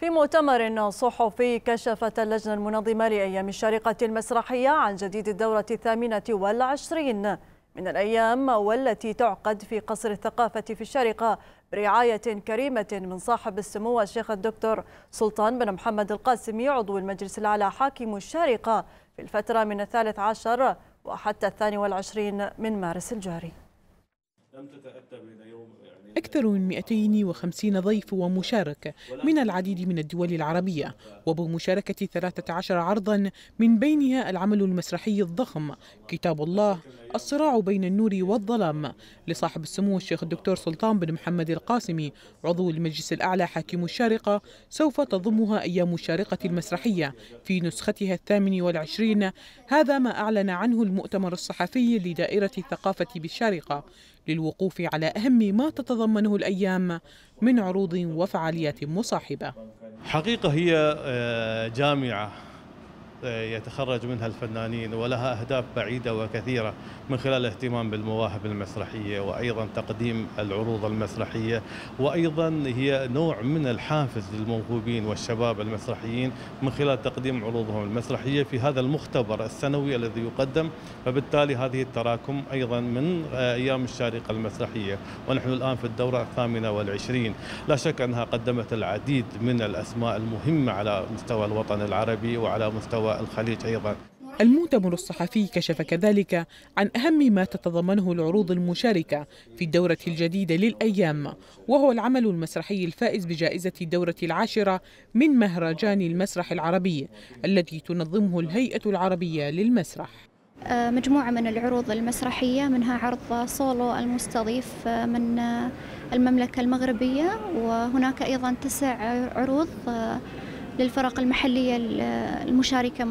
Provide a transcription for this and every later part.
في مؤتمر صحفي كشفت اللجنة المنظمة لأيام الشارقة المسرحية عن جديد الدورة الثامنة والعشرين من الأيام والتي تعقد في قصر الثقافة في الشارقة برعاية كريمة من صاحب السمو الشيخ الدكتور سلطان بن محمد القاسمي عضو المجلس الأعلى حاكم الشارقة في الفترة من الثالث عشر وحتى الثاني والعشرين من مارس الجاري لم تتأتى من يوم أكثر من 250 ضيف ومشارك من العديد من الدول العربية وبمشاركة 13 عرضا من بينها العمل المسرحي الضخم كتاب الله الصراع بين النور والظلام لصاحب السمو الشيخ الدكتور سلطان بن محمد القاسمي عضو المجلس الأعلى حاكم الشارقة سوف تضمها أيام الشارقة المسرحية في نسختها الثامن والعشرين هذا ما أعلن عنه المؤتمر الصحفي لدائرة الثقافة بالشارقة للوقوف على أهم ما تتضمنه الأيام من عروض وفعاليات مصاحبة حقيقة هي آه، جامعة يتخرج منها الفنانين ولها أهداف بعيدة وكثيرة من خلال الاهتمام بالمواهب المسرحية وأيضا تقديم العروض المسرحية وأيضا هي نوع من الحافز للموهوبين والشباب المسرحيين من خلال تقديم عروضهم المسرحية في هذا المختبر السنوي الذي يقدم فبالتالي هذه التراكم أيضا من أيام الشارقة المسرحية ونحن الآن في الدورة الثامنة والعشرين لا شك أنها قدمت العديد من الأسماء المهمة على مستوى الوطن العربي وعلى مستوى والخليج أيضا المؤتمر الصحفي كشف كذلك عن أهم ما تتضمنه العروض المشاركة في الدورة الجديدة للأيام وهو العمل المسرحي الفائز بجائزة الدورة العاشرة من مهرجان المسرح العربي الذي تنظمه الهيئة العربية للمسرح آه، مجموعة من العروض المسرحية منها عرض صولو المستضيف آه، من آه، المملكة المغربية وهناك أيضا تسع عروض للفرق المحلية المشاركة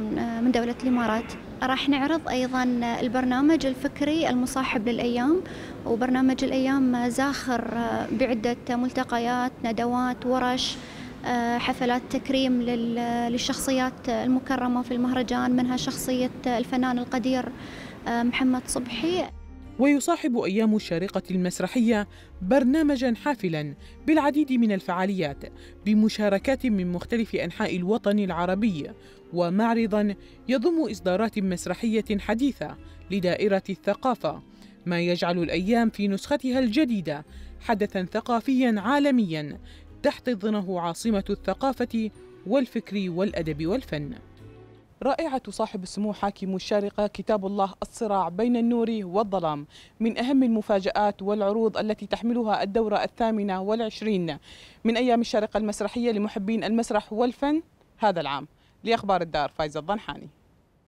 من دولة الإمارات راح نعرض أيضا البرنامج الفكري المصاحب للأيام وبرنامج الأيام زاخر بعدة ملتقيات ندوات ورش حفلات تكريم للشخصيات المكرمة في المهرجان منها شخصية الفنان القدير محمد صبحي ويصاحب أيام الشارقة المسرحية برنامجا حافلا بالعديد من الفعاليات بمشاركات من مختلف أنحاء الوطن العربي ومعرضا يضم إصدارات مسرحية حديثة لدائرة الثقافة ما يجعل الأيام في نسختها الجديدة حدثا ثقافيا عالميا تحتضنه عاصمة الثقافة والفكر والأدب والفن رائعة صاحب السمو حاكم الشارقة كتاب الله الصراع بين النور والظلام من أهم المفاجآت والعروض التي تحملها الدورة الثامنة والعشرين من أيام الشارقة المسرحية لمحبين المسرح والفن هذا العام لأخبار الدار فايزة الضنحاني